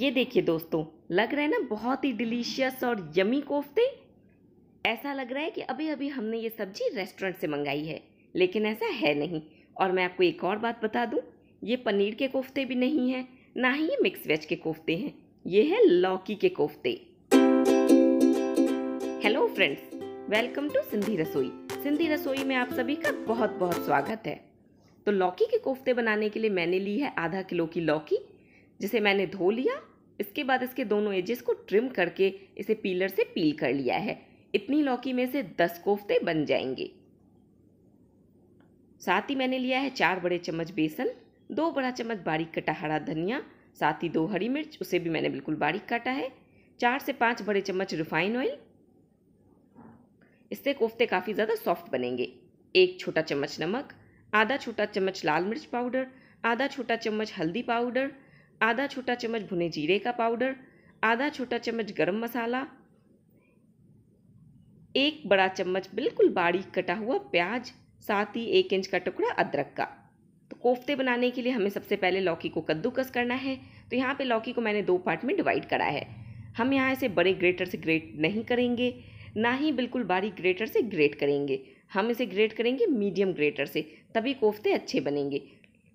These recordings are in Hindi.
ये देखिए दोस्तों लग रहा है ना बहुत ही डिलीशियस और यमी कोफ्ते ऐसा लग रहा है कि अभी अभी हमने ये सब्जी रेस्टोरेंट से मंगाई है लेकिन ऐसा है नहीं और मैं आपको एक और बात बता दूं ये पनीर के कोफ्ते भी नहीं हैं ना ही ये मिक्स वेज के कोफ्ते हैं ये है लौकी के कोफ्ते hello friends welcome to Sindhi Rasoi Sindhi रसोई में आप सभी का बहुत बहुत स्वागत है तो लौकी के कोफ्ते बनाने के लिए मैंने ली है आधा किलो की लौकी जिसे मैंने धो लिया इसके बाद इसके दोनों एजेस को ट्रिम करके इसे पीलर से पील कर लिया है इतनी लौकी में से दस कोफ्ते बन जाएंगे साथ ही मैंने लिया है चार बड़े चम्मच बेसन दो बड़ा चम्मच बारीक कटा हरा धनिया साथ ही दो हरी मिर्च उसे भी मैंने बिल्कुल बारीक काटा है चार से पाँच बड़े चम्मच रिफाइन ऑयल इससे कोफ्ते काफ़ी ज़्यादा सॉफ्ट बनेंगे एक छोटा चम्मच नमक आधा छोटा चम्मच लाल मिर्च पाउडर आधा छोटा चम्मच हल्दी पाउडर आधा छोटा चम्मच भुने जीरे का पाउडर आधा छोटा चम्मच गरम मसाला एक बड़ा चम्मच बिल्कुल बारीक कटा हुआ प्याज साथ ही एक इंच का टुकड़ा अदरक का तो कोफ्ते बनाने के लिए हमें सबसे पहले लौकी को कद्दूकस करना है तो यहाँ पे लौकी को मैंने दो पार्ट में डिवाइड करा है हम यहाँ इसे बड़े ग्रेटर से ग्रेट नहीं करेंगे ना ही बिल्कुल बारीक ग्रेटर से ग्रेट करेंगे हम इसे ग्रेट करेंगे मीडियम ग्रेटर से तभी कोफ्ते अच्छे बनेंगे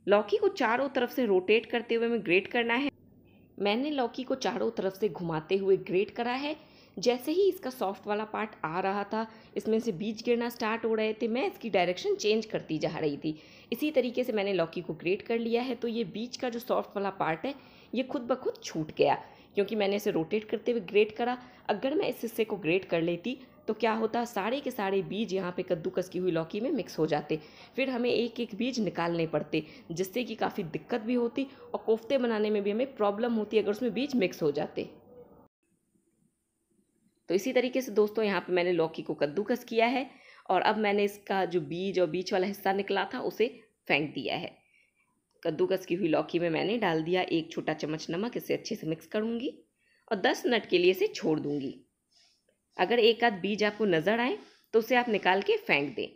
लौकी को चारों तरफ से रोटेट करते हुए हमें ग्रेट करना है मैंने लौकी को चारों तरफ से घुमाते हुए ग्रेट करा है जैसे ही इसका सॉफ्ट वाला पार्ट आ रहा था इसमें से बीज गिरना स्टार्ट हो रहे थे मैं इसकी डायरेक्शन चेंज करती जा रही थी इसी तरीके से मैंने लौकी को ग्रेट कर लिया है तो ये बीज का जो सॉफ्ट वाला पार्ट है ये खुद ब खुद छूट गया क्योंकि मैंने इसे रोटेट करते हुए ग्रेट करा अगर मैं इस हिस्से को ग्रेट कर लेती तो क्या होता सारे के सारे बीज यहाँ पे कद्दूकस की हुई लौकी में मिक्स हो जाते फिर हमें एक एक बीज निकालने पड़ते जिससे कि काफ़ी दिक्कत भी होती और कोफ्ते बनाने में भी हमें प्रॉब्लम होती अगर उसमें बीज मिक्स हो जाते तो इसी तरीके से दोस्तों यहाँ पे मैंने लौकी को कद्दूकस किया है और अब मैंने इसका जो बीज और बीज वाला हिस्सा निकला था उसे फेंक दिया है कद्दूकस की हुई लौकी में मैंने डाल दिया एक छोटा चम्मच नमक इसे अच्छे से मिक्स करूँगी और दस मिनट के लिए इसे छोड़ दूँगी अगर एक आध बीज आपको नज़र आए तो उसे आप निकाल के फेंक दें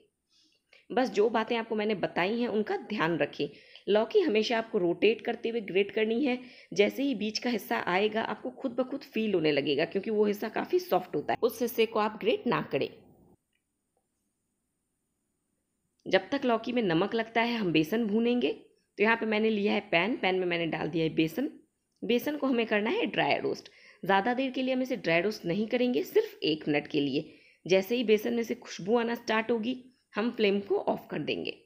बस जो बातें आपको मैंने बताई हैं उनका ध्यान रखें लौकी हमेशा आपको रोटेट करते हुए ग्रेट करनी है जैसे ही बीज का हिस्सा आएगा आपको खुद ब खुद फील होने लगेगा क्योंकि वो हिस्सा काफ़ी सॉफ्ट होता है उस हिस्से को आप ग्रेट ना करें जब तक लौकी में नमक लगता है हम बेसन भूनेंगे तो यहाँ पे मैंने लिया है पैन पैन में मैंने डाल दिया है बेसन बेसन को हमें करना है ड्राई रोस्ट ज़्यादा देर के लिए हम इसे ड्राई रोस्ट नहीं करेंगे सिर्फ एक मिनट के लिए जैसे ही बेसन में से खुशबू आना स्टार्ट होगी हम फ्लेम को ऑफ कर देंगे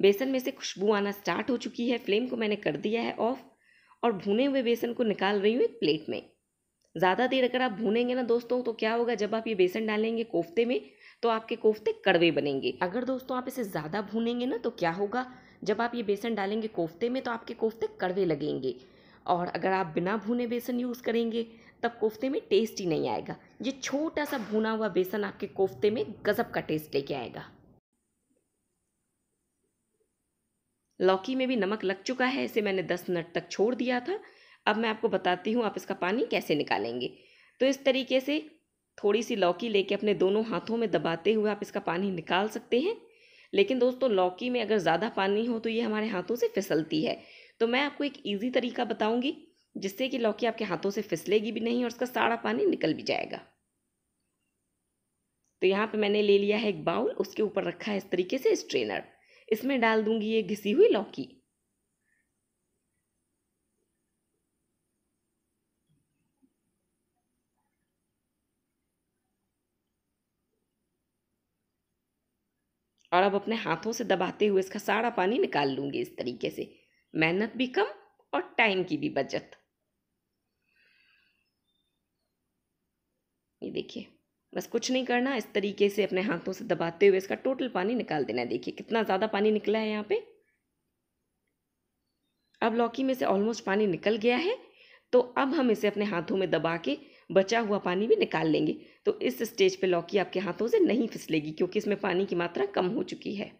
बेसन में से खुशबू आना स्टार्ट हो चुकी है फ्लेम को मैंने कर दिया है ऑफ और भुने हुए बेसन को निकाल रही हूँ एक प्लेट में ज़्यादा देर अगर आप भूनेंगे ना दोस्तों तो क्या होगा जब आप ये बेसन डालेंगे कोफ्ते में तो आपके कोफ्ते कड़वे बनेंगे अगर दोस्तों आप इसे ज़्यादा भूनेंगे ना तो क्या होगा जब आप ये बेसन डालेंगे कोफ्ते में तो आपके कोफ्ते कड़वे लगेंगे और अगर आप बिना भुने बेसन यूज़ करेंगे तब कोफ्ते में टेस्ट ही नहीं आएगा ये छोटा सा भुना हुआ बेसन आपके कोफ्ते में गज़ब का टेस्ट लेके आएगा लौकी में भी नमक लग चुका है इसे मैंने 10 मिनट तक छोड़ दिया था अब मैं आपको बताती हूँ आप इसका पानी कैसे निकालेंगे तो इस तरीके से थोड़ी सी लौकी लेके अपने दोनों हाथों में दबाते हुए आप इसका पानी निकाल सकते हैं लेकिन दोस्तों लौकी में अगर ज़्यादा पानी हो तो ये हमारे हाथों से फिसलती है तो मैं आपको एक ईजी तरीका बताऊँगी जिससे कि लौकी आपके हाथों से फिसलेगी भी नहीं और उसका सारा पानी निकल भी जाएगा तो यहाँ पे मैंने ले लिया है एक बाउल उसके ऊपर रखा है इस तरीके से स्ट्रेनर इसमें डाल दूंगी ये घिसी हुई लौकी और अब अपने हाथों से दबाते हुए इसका सारा पानी निकाल लूंगी इस तरीके से मेहनत भी कम और टाइम की भी बचत ये देखिए बस कुछ नहीं करना इस तरीके से अपने हाथों से दबाते हुए इसका टोटल पानी निकाल देना है देखिए कितना ज़्यादा पानी निकला है यहाँ पे अब लौकी में से ऑलमोस्ट पानी निकल गया है तो अब हम इसे अपने हाथों में दबा के बचा हुआ पानी भी निकाल लेंगे तो इस स्टेज पे लौकी आपके हाथों से नहीं फिसलेगी क्योंकि इसमें पानी की मात्रा कम हो चुकी है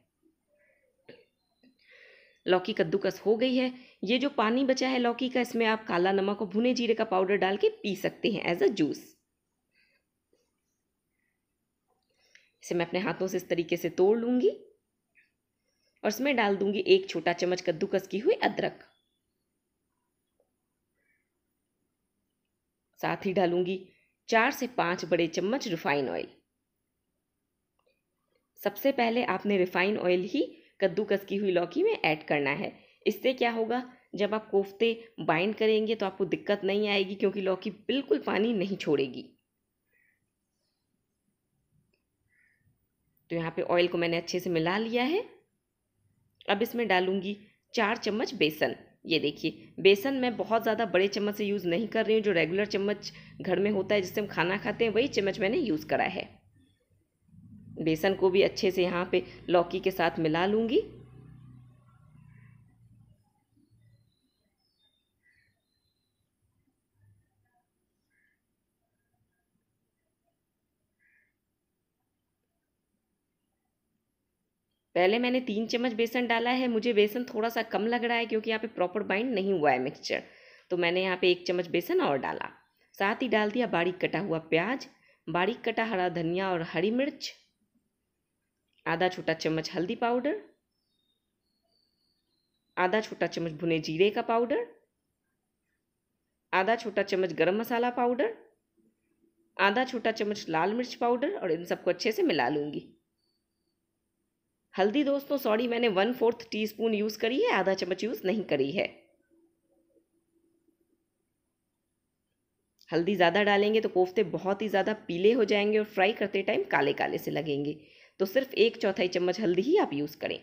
लौकी कद्दूकस हो गई है ये जो पानी बचा है लौकी का इसमें आप काला नमक और भुने जीरे का पाउडर डाल के पी सकते हैं एज अ जूस इसे मैं अपने हाथों से इस तरीके से तोड़ लूंगी और इसमें डाल दूंगी एक छोटा चम्मच कद्दूकस की हुई अदरक साथ ही डालूंगी चार से पाँच बड़े चम्मच रिफाइन ऑयल सबसे पहले आपने रिफाइन ऑयल ही कद्दूकस की हुई लौकी में ऐड करना है इससे क्या होगा जब आप कोफ्ते बाइंड करेंगे तो आपको दिक्कत नहीं आएगी क्योंकि लौकी बिल्कुल पानी नहीं छोड़ेगी तो यहाँ पे ऑयल को मैंने अच्छे से मिला लिया है अब इसमें डालूंगी चार चम्मच बेसन ये देखिए बेसन मैं बहुत ज़्यादा बड़े चम्मच से यूज़ नहीं कर रही हूँ जो रेगुलर चम्मच घर में होता है जिससे हम खाना खाते हैं वही चम्मच मैंने यूज़ करा है बेसन को भी अच्छे से यहाँ पे लौकी के साथ मिला लूँगी पहले मैंने तीन चम्मच बेसन डाला है मुझे बेसन थोड़ा सा कम लग रहा है क्योंकि यहाँ पे प्रॉपर बाइंड नहीं हुआ है मिक्सचर तो मैंने यहाँ पे एक चम्मच बेसन और डाला साथ ही डाल दिया बारीक कटा हुआ प्याज बारीक कटा हरा धनिया और हरी मिर्च आधा छोटा चम्मच हल्दी पाउडर आधा छोटा चम्मच भुने जीरे का पाउडर आधा छोटा चम्मच गर्म मसाला पाउडर आधा छोटा चम्मच लाल मिर्च पाउडर और इन सबको अच्छे से मिला लूँगी हल्दी दोस्तों सॉरी मैंने one fourth teaspoon use करी है आधा चम्मच यूज़ नहीं करी है हल्दी ज़्यादा डालेंगे तो कोफ्ते बहुत ही ज़्यादा पीले हो जाएंगे और फ्राई करते टाइम काले काले से लगेंगे तो सिर्फ एक चौथाई चम्मच हल्दी ही आप यूज़ करें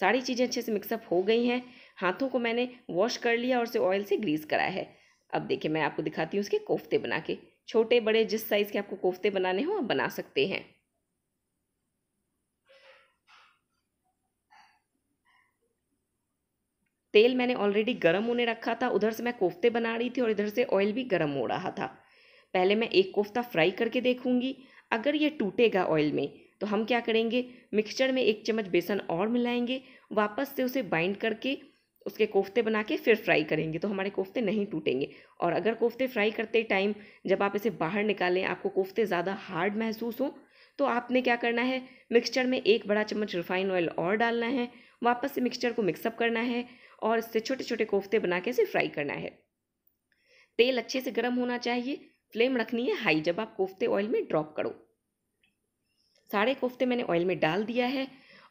सारी चीज़ें अच्छे से मिक्सअप हो गई हैं हाथों को मैंने वॉश कर लिया और उसे ऑयल से ग्रीस कराया है अब देखिए मैं आपको दिखाती हूँ उसके कोफ्ते बना के छोटे बड़े जिस साइज़ के आपको कोफ्ते बनाने हो आप बना सकते हैं तेल मैंने ऑलरेडी गर्म होने रखा था उधर से मैं कोफ्ते बना रही थी और इधर से ऑयल भी गर्म हो रहा था पहले मैं एक कोफ्ता फ्राई करके देखूँगी अगर ये टूटेगा ऑयल में तो हम क्या करेंगे मिक्सचर में एक चम्मच बेसन और मिलाएंगे वापस से उसे बाइंड करके उसके कोफ्ते बना के फिर फ्राई करेंगे तो हमारे कोफ्ते नहीं टूटेंगे और अगर कोफ्ते फ्राई करते टाइम जब आप इसे बाहर निकालें आपको कोफ्ते ज़्यादा हार्ड महसूस हों तो आपने क्या करना है मिक्सचर में एक बड़ा चम्मच रिफाइन ऑयल और डालना है वापस से मिक्सचर को मिक्सअप करना है और इससे छोटे छोटे कोफ्ते बना के इसे फ्राई करना है तेल अच्छे से गर्म होना चाहिए फ्लेम रखनी है हाई जब आप कोफ्ते ऑयल में ड्रॉप करो सारे कोफ्ते मैंने ऑयल में डाल दिया है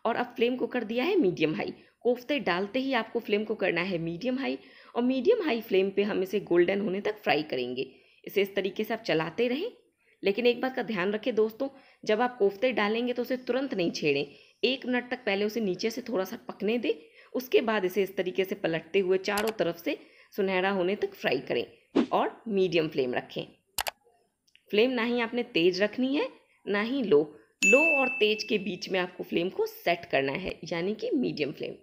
और अब फ्लेम को कर दिया है मीडियम हाई कोफ्ते डालते ही आपको फ्लेम को करना है मीडियम हाई और मीडियम हाई फ्लेम पे हम इसे गोल्डन होने तक फ्राई करेंगे इसे इस तरीके से आप चलाते रहें लेकिन एक बात का ध्यान रखें दोस्तों जब आप कोफ्ते डालेंगे तो उसे तुरंत नहीं छेड़ें एक मिनट तक पहले उसे नीचे से थोड़ा सा पकने दें उसके बाद इसे इस तरीके से पलटते हुए चारों तरफ से सुनहरा होने तक फ्राई करें और मीडियम फ्लेम रखें फ्लेम ना ही आपने तेज़ रखनी है ना ही लो लो और तेज के बीच में आपको फ्लेम को सेट करना है यानी कि मीडियम फ्लेम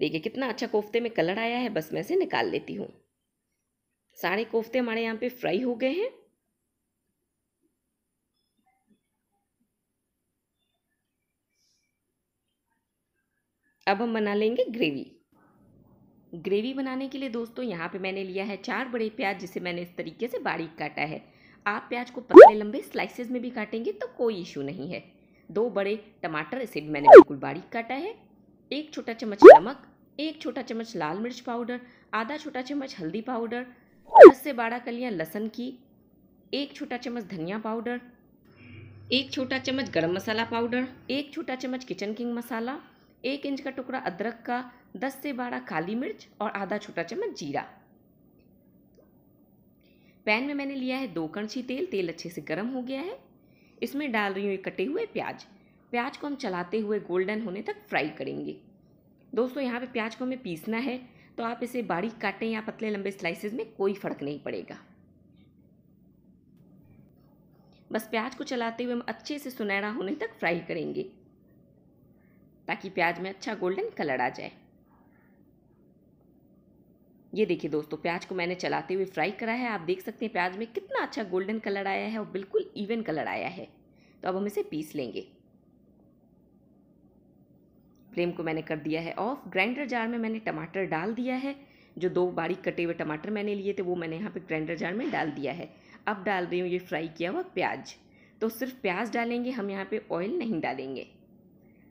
देखिए कितना अच्छा कोफ्ते में कलर आया है बस मैं इसे निकाल लेती हूँ सारे कोफ्ते हमारे यहाँ पे फ्राई हो गए हैं अब हम बना लेंगे ग्रेवी ग्रेवी बनाने के लिए दोस्तों यहाँ पे मैंने लिया है चार बड़े प्याज जिसे मैंने इस तरीके से बारीक काटा है आप प्याज को पतले लंबे स्लाइसेस में भी काटेंगे तो कोई इशू नहीं है दो बड़े टमाटर इसे भी मैंने बिल्कुल बारीक काटा है एक छोटा चम्मच नमक एक छोटा चम्मच लाल मिर्च पाउडर आधा छोटा चम्मच हल्दी पाउडर दस से बारह कलियाँ लहसन की एक छोटा चम्मच धनिया पाउडर एक छोटा चम्मच गरम मसाला पाउडर एक छोटा चम्मच किचन किंग मसाला एक इंच का टुकड़ा अदरक का दस से बारह काली मिर्च और आधा छोटा चम्मच जीरा पैन में मैंने लिया है दो कणछी तेल तेल अच्छे से गर्म हो गया है इसमें डाल रही हूँ कटे हुए प्याज प्याज को हम चलाते हुए गोल्डन होने तक फ्राई करेंगे दोस्तों यहाँ पे प्याज को हमें पीसना है तो आप इसे बारीक काटें या पतले लंबे स्लाइसेस में कोई फ़र्क नहीं पड़ेगा बस प्याज को चलाते हुए हम अच्छे से सुनहरा होने तक फ्राई करेंगे ताकि प्याज में अच्छा गोल्डन कलर आ जाए ये देखिए दोस्तों प्याज को मैंने चलाते हुए फ्राई करा है आप देख सकते हैं प्याज में कितना अच्छा गोल्डन कलर आया है और बिल्कुल इवन कलर आया है तो अब हम इसे पीस लेंगे फ्लेम को मैंने कर दिया है ऑफ ग्राइंडर जार में मैंने टमाटर डाल दिया है जो दो बारीक कटे हुए टमाटर मैंने लिए थे वो मैंने यहाँ पे ग्राइंडर जार में डाल दिया है अब डाल रही हूँ ये फ्राई किया हुआ प्याज तो सिर्फ प्याज डालेंगे हम यहाँ पे ऑयल नहीं डालेंगे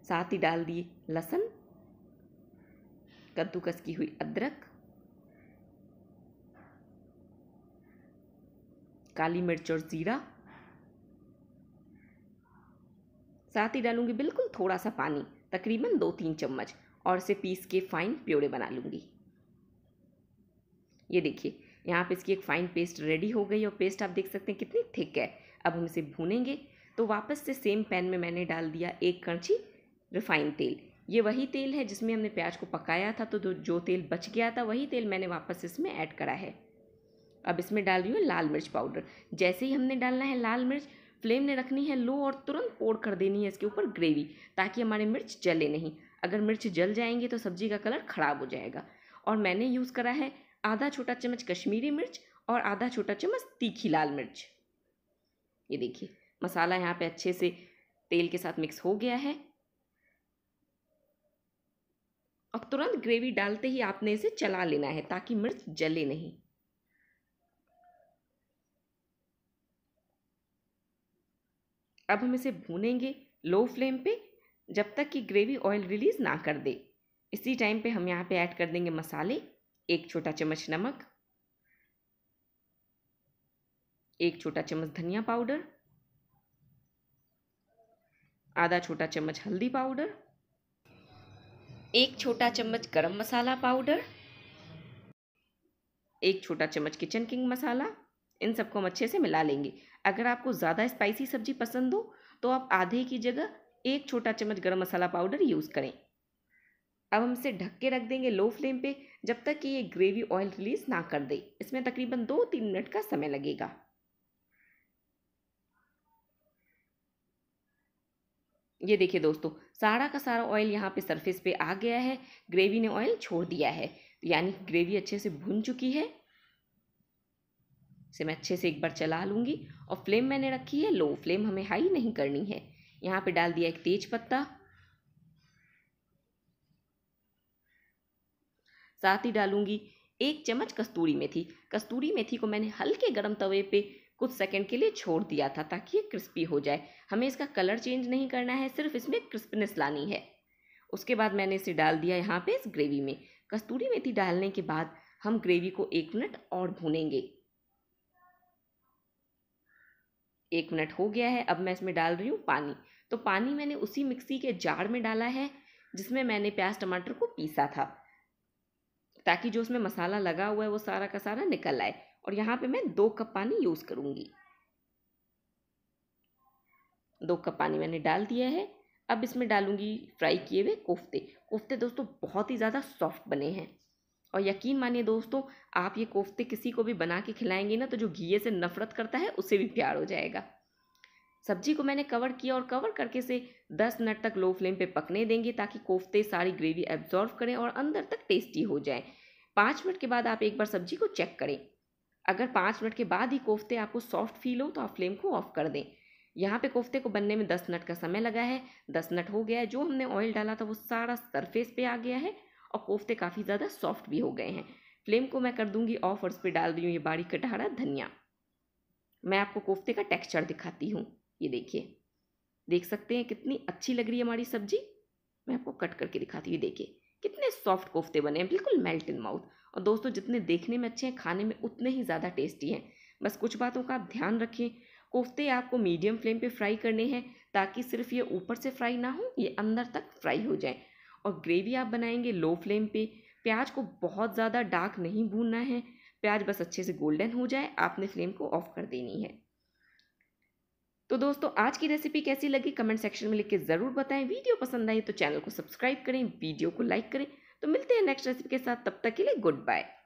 साथ ही डाल दिए लहसुन कद्दूकस की हुई अदरक काली मिर्च और ज़ीरा साथ ही डालूंगी बिल्कुल थोड़ा सा पानी तकरीबन दो तीन चम्मच और इसे पीस के फाइन प्योड़े बना लूँगी ये देखिए यहाँ पे इसकी एक फ़ाइन पेस्ट रेडी हो गई और पेस्ट आप देख सकते हैं कितनी थिक है अब हम इसे भूनेंगे तो वापस से सेम पैन में मैंने डाल दिया एक कड़छी रिफाइन तेल ये वही तेल है जिसमें हमने प्याज को पकाया था तो जो तेल बच गया था वही तेल मैंने वापस इसमें ऐड करा है अब इसमें डाल रही हूँ लाल मिर्च पाउडर जैसे ही हमने डालना है लाल मिर्च फ्लेम ने रखनी है लो और तुरंत पोड़ कर देनी है इसके ऊपर ग्रेवी ताकि हमारे मिर्च जले नहीं अगर मिर्च जल जाएंगे तो सब्जी का कलर ख़राब हो जाएगा और मैंने यूज़ करा है आधा छोटा चम्मच कश्मीरी मिर्च और आधा छोटा चम्मच तीखी लाल मिर्च ये देखिए मसाला यहाँ पे अच्छे से तेल के साथ मिक्स हो गया है और तुरंत ग्रेवी डालते ही आपने इसे चला लेना है ताकि मिर्च जले नहीं अब हम इसे भूनेंगे लो फ्लेम पे जब तक कि ग्रेवी ऑयल रिलीज़ ना कर दे इसी टाइम पे हम यहाँ पे ऐड कर देंगे मसाले एक छोटा चम्मच नमक एक छोटा चम्मच धनिया पाउडर आधा छोटा चम्मच हल्दी पाउडर एक छोटा चम्मच गरम मसाला पाउडर एक छोटा चम्मच किचन किंग मसाला इन सबको हम अच्छे से मिला लेंगे अगर आपको ज़्यादा स्पाइसी सब्जी पसंद हो तो आप आधे की जगह एक छोटा चम्मच गरम मसाला पाउडर यूज़ करें अब हम इसे ढक के रख देंगे लो फ्लेम पे जब तक कि ये ग्रेवी ऑयल रिलीज़ ना कर दे इसमें तकरीबन दो तीन मिनट का समय लगेगा ये देखिए दोस्तों सारा का सारा ऑयल यहाँ पे सरफेस पे आ गया है ग्रेवी ने ऑयल छोड़ दिया है तो यानी ग्रेवी अच्छे से भुन चुकी है इसे मैं अच्छे से एक बार चला लूँगी और फ्लेम मैंने रखी है लो फ्लेम हमें हाई नहीं करनी है यहाँ पे डाल दिया एक तेज पत्ता साथ ही डालूंगी एक चम्मच कस्तूरी मेथी कस्तूरी मेथी को मैंने हल्के गर्म तवे पे कुछ सेकंड के लिए छोड़ दिया था ताकि ये क्रिस्पी हो जाए हमें इसका कलर चेंज नहीं करना है सिर्फ इसमें क्रिस्पनेस लानी है उसके बाद मैंने इसे डाल दिया यहाँ पे इस ग्रेवी में कस्तूरी मेथी डालने के बाद हम ग्रेवी को एक मिनट और भूनेंगे एक मिनट हो गया है अब मैं इसमें डाल रही हूँ पानी तो पानी मैंने उसी मिक्सी के जार में डाला है जिसमें मैंने प्याज टमाटर को पीसा था ताकि जो उसमें मसाला लगा हुआ है वो सारा का सारा निकल आए और यहाँ पे मैं दो कप पानी यूज़ करूँगी दो कप पानी मैंने डाल दिया है अब इसमें डालूंगी फ्राई किए हुए कोफ्ते कोफ्ते दोस्तों बहुत ही ज़्यादा सॉफ्ट बने हैं और यकीन मानिए दोस्तों आप ये कोफ्ते किसी को भी बना के खिलाएंगे ना तो जो घी से नफरत करता है उसे भी प्यार हो जाएगा सब्जी को मैंने कवर किया और कवर करके से 10 मिनट तक लो फ्लेम पे पकने देंगे ताकि कोफ्ते सारी ग्रेवी एब्जॉर्व करें और अंदर तक टेस्टी हो जाए पाँच मिनट के बाद आप एक बार सब्जी को चेक करें अगर पाँच मिनट के बाद ही कोफ्ते आपको सॉफ्ट फील हो तो आप फ्लेम को ऑफ कर दें यहाँ पे कोफ्ते को बनने में दस मिनट का समय लगा है दस मिनट हो गया है जो हमने ऑयल डाला था वो सारा सरफेस पे आ गया है और कोफ्ते काफ़ी ज़्यादा सॉफ्ट भी हो गए हैं फ्लेम को मैं कर दूंगी ऑफ और उस पर डाल रही हूँ ये बारीक कटहरा धनिया मैं आपको कोफ्ते का टेक्स्चर दिखाती हूँ ये देखिए देख सकते हैं कितनी अच्छी लग रही है हमारी सब्जी मैं आपको कट करके दिखाती हूँ देखिए कितने सॉफ्ट कोफ्ते बने हैं बिल्कुल मेल्ट इन माउथ और दोस्तों जितने देखने में अच्छे हैं खाने में उतने ही ज़्यादा टेस्टी हैं बस कुछ बातों का आप ध्यान रखें कोफ्ते आपको मीडियम फ्लेम पे फ्राई करने हैं ताकि सिर्फ ये ऊपर से फ्राई ना हो ये अंदर तक फ्राई हो जाए और ग्रेवी आप बनाएंगे लो फ्लेम पे प्याज को बहुत ज़्यादा डार्क नहीं भूनना है प्याज बस अच्छे से गोल्डन हो जाए आपने फ्लेम को ऑफ कर देनी है तो दोस्तों आज की रेसिपी कैसी लगी कमेंट सेक्शन में लिख के ज़रूर बताएं वीडियो पसंद आई तो चैनल को सब्सक्राइब करें वीडियो को लाइक करें तो मिलते हैं नेक्स्ट रेसिपी के साथ तब तक के लिए गुड बाय